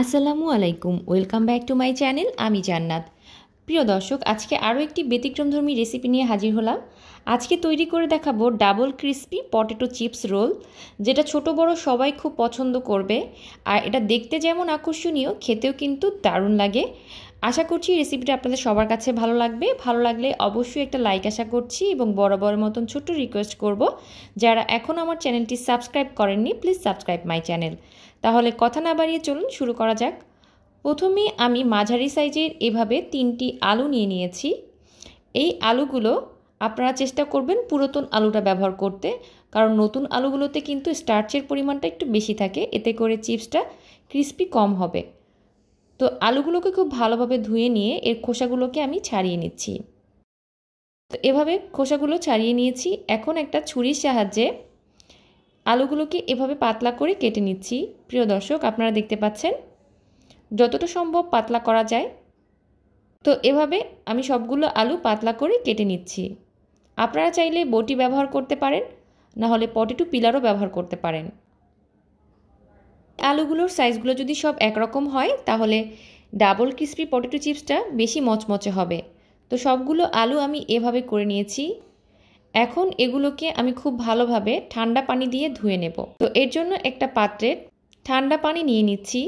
আসসালামু আলাইকুম welcome back to my channel আমি জান্নাত প্রিয় দর্শক আজকে আরও একটি ব্যতিক্রমধর্মী রেসিপি নিয়ে হাজির হলাম আজকে তৈরি করে দেখাবো double crispy potato chips roll যেটা ছোট বড় সবাই খুব পছন্দ করবে আর এটা দেখতে যেমন আকর্ষণীয় খেতেও কিন্তু দারুণ লাগে আশা করছি রেসিপিটা আপনাদের সবার কাছে ভালো লাগবে ভালো লাগলে অবশ্যই একটা লাইক আশা করছি এবং বরাবরের মতন ছোট্ট রিকোয়েস্ট করব যারা এখন আমার চ্যানেলটি সাবস্ক্রাইব করেননি প্লিজ সাবস্ক্রাইব মাই চ্যানেল তাহলে কথা না বাড়িয়ে চলুন শুরু করা যাক প্রথমে আমি মাঝারি সাইজের এভাবে তিনটি আলু নিয়ে নিয়েছি এই আলুগুলো আপনারা চেষ্টা করবেন পুরাতন আলুটা ব্যবহার করতে কারণ নতুন আলুগুলোতে কিন্তু স্টার্চের পরিমাণটা একটু বেশি থাকে এতে করে চিপসটা ক্রিস্পি কম হবে তো আলুগুলোকে খুব ভালোভাবে ধুয়ে নিয়ে এর খোসাগুলোকে আমি ছাড়িয়ে নিচ্ছি তো এভাবে খোসাগুলো ছাড়িয়ে নিয়েছি এখন একটা ছুরির সাহায্যে আলুগুলোকে এভাবে পাতলা করে কেটে নিচ্ছি প্রিয় দর্শক আপনারা দেখতে পাচ্ছেন যতটা সম্ভব পাতলা করা যায় তো এভাবে আমি সবগুলো আলু পাতলা করে কেটে নিচ্ছি আপনারা চাইলে বটি ব্যবহার করতে পারেন না হলে পটেটু পিলারও ব্যবহার করতে পারেন আলুগুলোর সাইজগুলো যদি সব একরকম হয় তাহলে ডাবল ক্রিসপি পটেটো চিপসটা বেশি মচমচে হবে তো সবগুলো আলু আমি এভাবে করে নিয়েছি এখন এগুলোকে আমি খুব ভালোভাবে ঠান্ডা পানি দিয়ে ধুয়ে নেব তো এর জন্য একটা পাত্রে ঠান্ডা পানি নিয়ে নিচ্ছি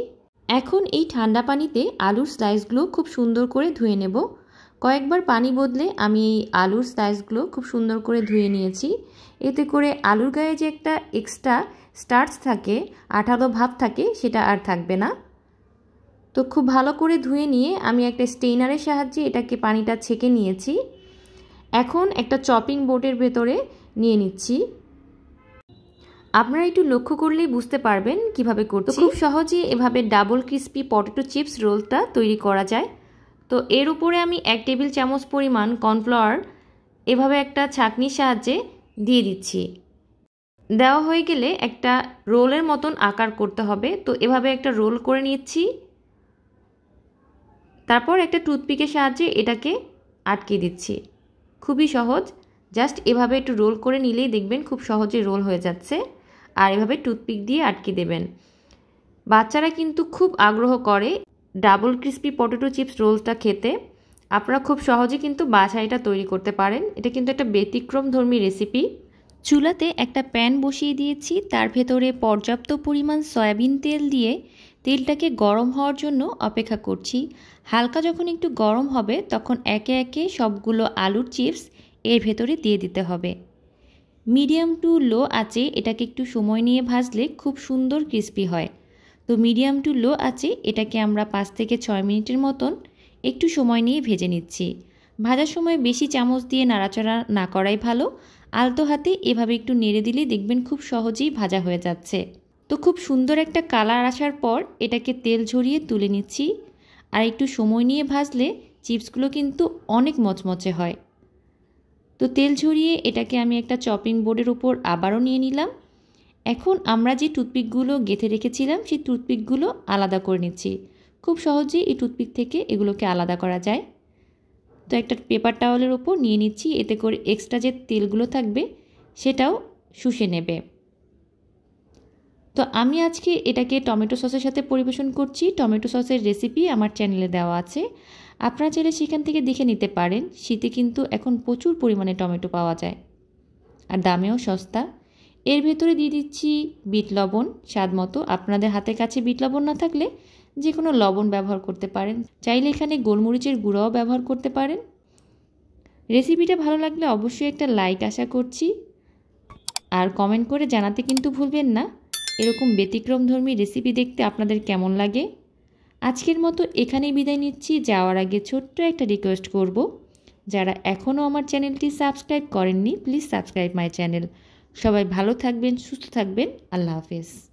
এখন এই ঠান্ডা পানিতে আলুর স্লাইসগুলো খুব সুন্দর করে ধুয়ে নেব কয়েকবার পানি বদলে আমি এই আলুর স্লাইসগুলো খুব সুন্দর করে ধুয়ে নিয়েছি এতে করে আলুর গায়ে যে একটা এক্সট্রা স্টার্চ থাকে আঠালো ভাব থাকে সেটা আর থাকবে না তো খুব ভালো করে ধুয়ে নিয়ে আমি একটা স্টেইনারের সাহায্যে এটাকে পানিটা ছেঁকে নিয়েছি এখন একটা চপিং বোর্ডের ভেতরে নিয়ে নিচ্ছি আপনারা একটু লক্ষ্য করলেই বুঝতে পারবেন কিভাবে করতে খুব সহজে এভাবে ডাবল ক্রিস্পি পটেটো চিপস রোলটা তৈরি করা যায় তো এর উপরে আমি এক টেবিল চামচ পরিমাণ কর্নফ্লাওয়ার এভাবে একটা ছাঁকনির সাহায্যে দিয়ে দিচ্ছি দেওয়া হয়ে গেলে একটা রোলের মতন আকার করতে হবে তো এভাবে একটা রোল করে নিচ্ছি তারপর একটা টুথপিকের সাহায্যে এটাকে আটকে দিচ্ছি খুবই সহজ জাস্ট এভাবে একটু রোল করে নিলেই দেখবেন খুব সহজে রোল হয়ে যাচ্ছে আর এভাবে টুথপিক দিয়ে আটকে দেবেন বাচ্চারা কিন্তু খুব আগ্রহ করে ডাবল ক্রিস্পি পটেটো চিপস রোলটা খেতে আপনারা খুব সহজে কিন্তু বাছাইটা এটা তৈরি করতে পারেন এটা কিন্তু একটা ব্যতিক্রমধর্মী রেসিপি চুলাতে একটা প্যান বসিয়ে দিয়েছি তার ভেতরে পর্যাপ্ত পরিমাণ সয়াবিন তেল দিয়ে তেলটাকে গরম হওয়ার জন্য অপেক্ষা করছি হালকা যখন একটু গরম হবে তখন একে একে সবগুলো আলুর চিপস এর ভেতরে দিয়ে দিতে হবে মিডিয়াম টু লো আছে এটাকে একটু সময় নিয়ে ভাজলে খুব সুন্দর ক্রিস্পি হয় তো মিডিয়াম টু লো আছে এটাকে আমরা পাঁচ থেকে ছয় মিনিটের মতন একটু সময় নিয়ে ভেজে নিচ্ছি ভাজার সময় বেশি চামচ দিয়ে নাড়াচাড়া না করাই ভালো আলতো হাতে এভাবে একটু নেড়ে দিলে দেখবেন খুব সহজেই ভাজা হয়ে যাচ্ছে তো খুব সুন্দর একটা কালার আসার পর এটাকে তেল ঝরিয়ে তুলে নিচ্ছি আর একটু সময় নিয়ে ভাজলে চিপসগুলো কিন্তু অনেক মচমচে হয় তো তেল ঝরিয়ে এটাকে আমি একটা চপিং বোর্ডের উপর আবারও নিয়ে নিলাম এখন আমরা যে টুথপিকগুলো গেঁথে রেখেছিলাম সেই টুথপিকগুলো আলাদা করে নিচ্ছি খুব সহজেই এই টুথপিক থেকে এগুলোকে আলাদা করা যায় তো একটা পেপার টাওয়ালের ওপর নিয়ে নিচ্ছি এতে করে এক্সট্রা যে তেলগুলো থাকবে সেটাও শুষে নেবে তো আমি আজকে এটাকে টমেটো সসের সাথে পরিবেশন করছি টমেটো সসের রেসিপি আমার চ্যানেলে দেওয়া আছে আপনারা চাইলে সেখান থেকে দেখে নিতে পারেন শীতে কিন্তু এখন প্রচুর পরিমাণে টমেটো পাওয়া যায় আর দামেও সস্তা এর ভেতরে দিয়ে দিচ্ছি বিট লবণ স্বাদ মতো আপনাদের হাতে কাছে বিট লবণ না থাকলে যে কোনো লবণ ব্যবহার করতে পারেন চাইলে এখানে গোলমরিচের গুঁড়াও ব্যবহার করতে পারেন রেসিপিটা ভালো লাগলে অবশ্যই একটা লাইক আশা করছি আর কমেন্ট করে জানাতে কিন্তু ভুলবেন না এরকম ব্যতিক্রমধর্মী রেসিপি দেখতে আপনাদের কেমন লাগে আজকের মতো এখানেই বিদায় নিচ্ছি যাওয়ার আগে ছোট্ট একটা রিকোয়েস্ট করব যারা এখনও আমার চ্যানেলটি সাবস্ক্রাইব করেননি প্লিজ সাবস্ক্রাইব মাই চ্যানেল সবাই ভালো থাকবেন সুস্থ থাকবেন আল্লাহ হাফেজ